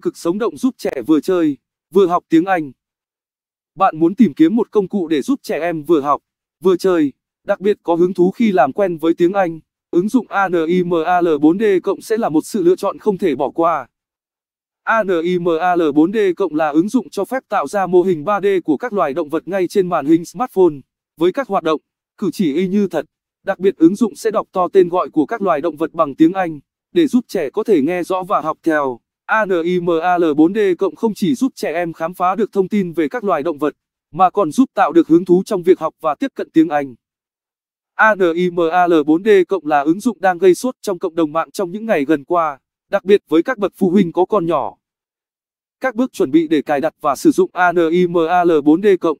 cực sống động giúp trẻ vừa chơi, vừa học tiếng Anh. Bạn muốn tìm kiếm một công cụ để giúp trẻ em vừa học, vừa chơi, đặc biệt có hứng thú khi làm quen với tiếng Anh, ứng dụng ANIMAL4D cộng sẽ là một sự lựa chọn không thể bỏ qua. ANIMAL4D cộng là ứng dụng cho phép tạo ra mô hình 3D của các loài động vật ngay trên màn hình smartphone, với các hoạt động, cử chỉ y như thật. Đặc biệt ứng dụng sẽ đọc to tên gọi của các loài động vật bằng tiếng Anh, để giúp trẻ có thể nghe rõ và học theo. ANIMAL4D cộng không chỉ giúp trẻ em khám phá được thông tin về các loài động vật, mà còn giúp tạo được hứng thú trong việc học và tiếp cận tiếng Anh. ANIMAL4D cộng là ứng dụng đang gây sốt trong cộng đồng mạng trong những ngày gần qua, đặc biệt với các bậc phụ huynh có con nhỏ. Các bước chuẩn bị để cài đặt và sử dụng ANIMAL4D cộng.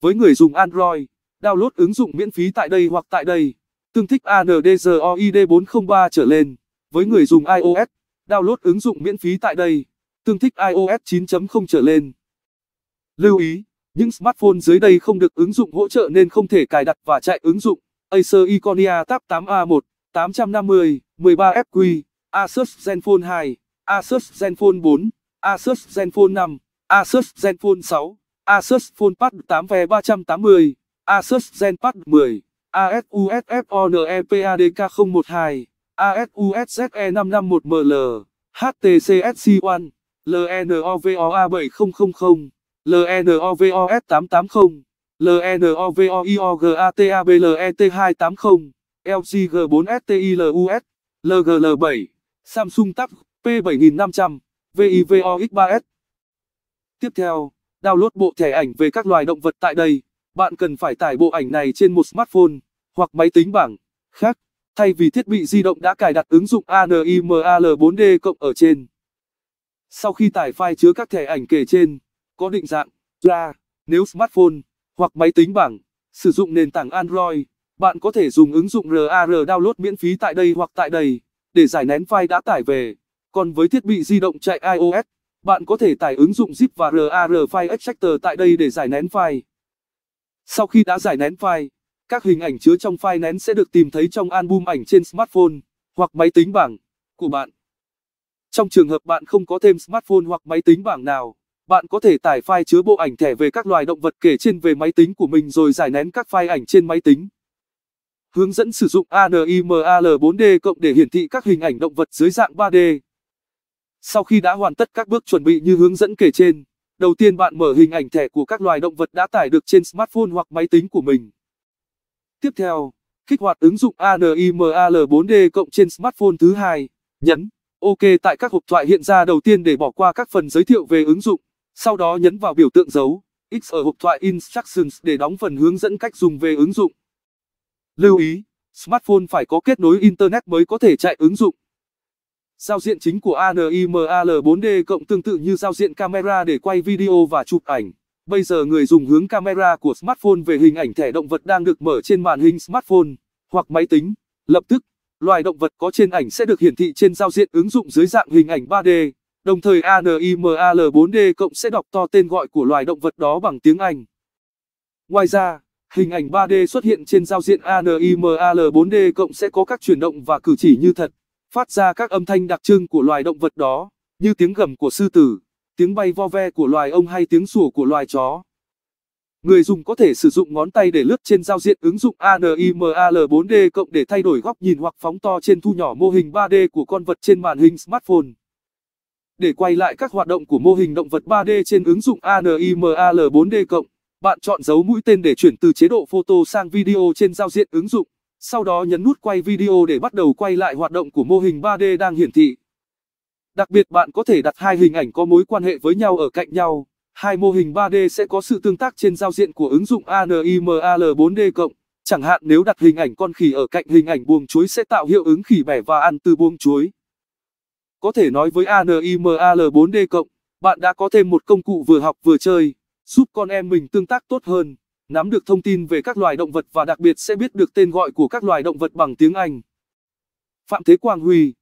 Với người dùng Android, download ứng dụng miễn phí tại đây hoặc tại đây, tương thích ANDZOID403 trở lên. Với người dùng iOS, Download ứng dụng miễn phí tại đây. Tương thích iOS 9.0 trở lên. Lưu ý, những smartphone dưới đây không được ứng dụng hỗ trợ nên không thể cài đặt và chạy ứng dụng. Acer Iconia Tab 8A1, 850, 13FQ, Asus Zenfone 2, Asus Zenfone 4, Asus Zenfone 5, Asus Zenfone 6, Asus PhonePad 8V 380, Asus ZenPad 10, ASUSFONEPADK012. ASUSZE551ML, HTCSC1, LNOVOA7000, LNOVOS880, LNOVOIOGATABLET280, LGG4STILUS, e LGL7, Samsung Tab P7500, VIVOX3S. Tiếp theo, download bộ thẻ ảnh về các loài động vật tại đây. Bạn cần phải tải bộ ảnh này trên một smartphone hoặc máy tính bảng khác thay vì thiết bị di động đã cài đặt ứng dụng ANIMAL4D cộng ở trên. Sau khi tải file chứa các thẻ ảnh kể trên, có định dạng, ra, nếu smartphone, hoặc máy tính bảng, sử dụng nền tảng Android, bạn có thể dùng ứng dụng RAR download miễn phí tại đây hoặc tại đây, để giải nén file đã tải về. Còn với thiết bị di động chạy iOS, bạn có thể tải ứng dụng zip và RAR File Extractor tại đây để giải nén file. Sau khi đã giải nén file, các hình ảnh chứa trong file nén sẽ được tìm thấy trong album ảnh trên smartphone hoặc máy tính bảng của bạn. Trong trường hợp bạn không có thêm smartphone hoặc máy tính bảng nào, bạn có thể tải file chứa bộ ảnh thẻ về các loài động vật kể trên về máy tính của mình rồi giải nén các file ảnh trên máy tính. Hướng dẫn sử dụng ANIMAL4D cộng để hiển thị các hình ảnh động vật dưới dạng 3D. Sau khi đã hoàn tất các bước chuẩn bị như hướng dẫn kể trên, đầu tiên bạn mở hình ảnh thẻ của các loài động vật đã tải được trên smartphone hoặc máy tính của mình. Tiếp theo, kích hoạt ứng dụng ANIMAL4D cộng trên smartphone thứ hai, nhấn OK tại các hộp thoại hiện ra đầu tiên để bỏ qua các phần giới thiệu về ứng dụng, sau đó nhấn vào biểu tượng dấu X ở hộp thoại Instructions để đóng phần hướng dẫn cách dùng về ứng dụng. Lưu ý, smartphone phải có kết nối Internet mới có thể chạy ứng dụng. Giao diện chính của ANIMAL4D cộng tương tự như giao diện camera để quay video và chụp ảnh. Bây giờ người dùng hướng camera của smartphone về hình ảnh thẻ động vật đang được mở trên màn hình smartphone hoặc máy tính. Lập tức, loài động vật có trên ảnh sẽ được hiển thị trên giao diện ứng dụng dưới dạng hình ảnh 3D. Đồng thời ANIMAL4D cộng sẽ đọc to tên gọi của loài động vật đó bằng tiếng Anh. Ngoài ra, hình ảnh 3D xuất hiện trên giao diện ANIMAL4D cộng sẽ có các chuyển động và cử chỉ như thật, phát ra các âm thanh đặc trưng của loài động vật đó, như tiếng gầm của sư tử tiếng bay vo ve của loài ông hay tiếng sủa của loài chó. Người dùng có thể sử dụng ngón tay để lướt trên giao diện ứng dụng ANIMAL4D cộng để thay đổi góc nhìn hoặc phóng to trên thu nhỏ mô hình 3D của con vật trên màn hình smartphone. Để quay lại các hoạt động của mô hình động vật 3D trên ứng dụng ANIMAL4D cộng, bạn chọn dấu mũi tên để chuyển từ chế độ photo sang video trên giao diện ứng dụng, sau đó nhấn nút quay video để bắt đầu quay lại hoạt động của mô hình 3D đang hiển thị. Đặc biệt bạn có thể đặt hai hình ảnh có mối quan hệ với nhau ở cạnh nhau. Hai mô hình 3D sẽ có sự tương tác trên giao diện của ứng dụng ANIMAL4D+. Chẳng hạn nếu đặt hình ảnh con khỉ ở cạnh hình ảnh buông chuối sẽ tạo hiệu ứng khỉ bẻ và ăn từ buông chuối. Có thể nói với ANIMAL4D+, bạn đã có thêm một công cụ vừa học vừa chơi, giúp con em mình tương tác tốt hơn, nắm được thông tin về các loài động vật và đặc biệt sẽ biết được tên gọi của các loài động vật bằng tiếng Anh. Phạm Thế Quang Huy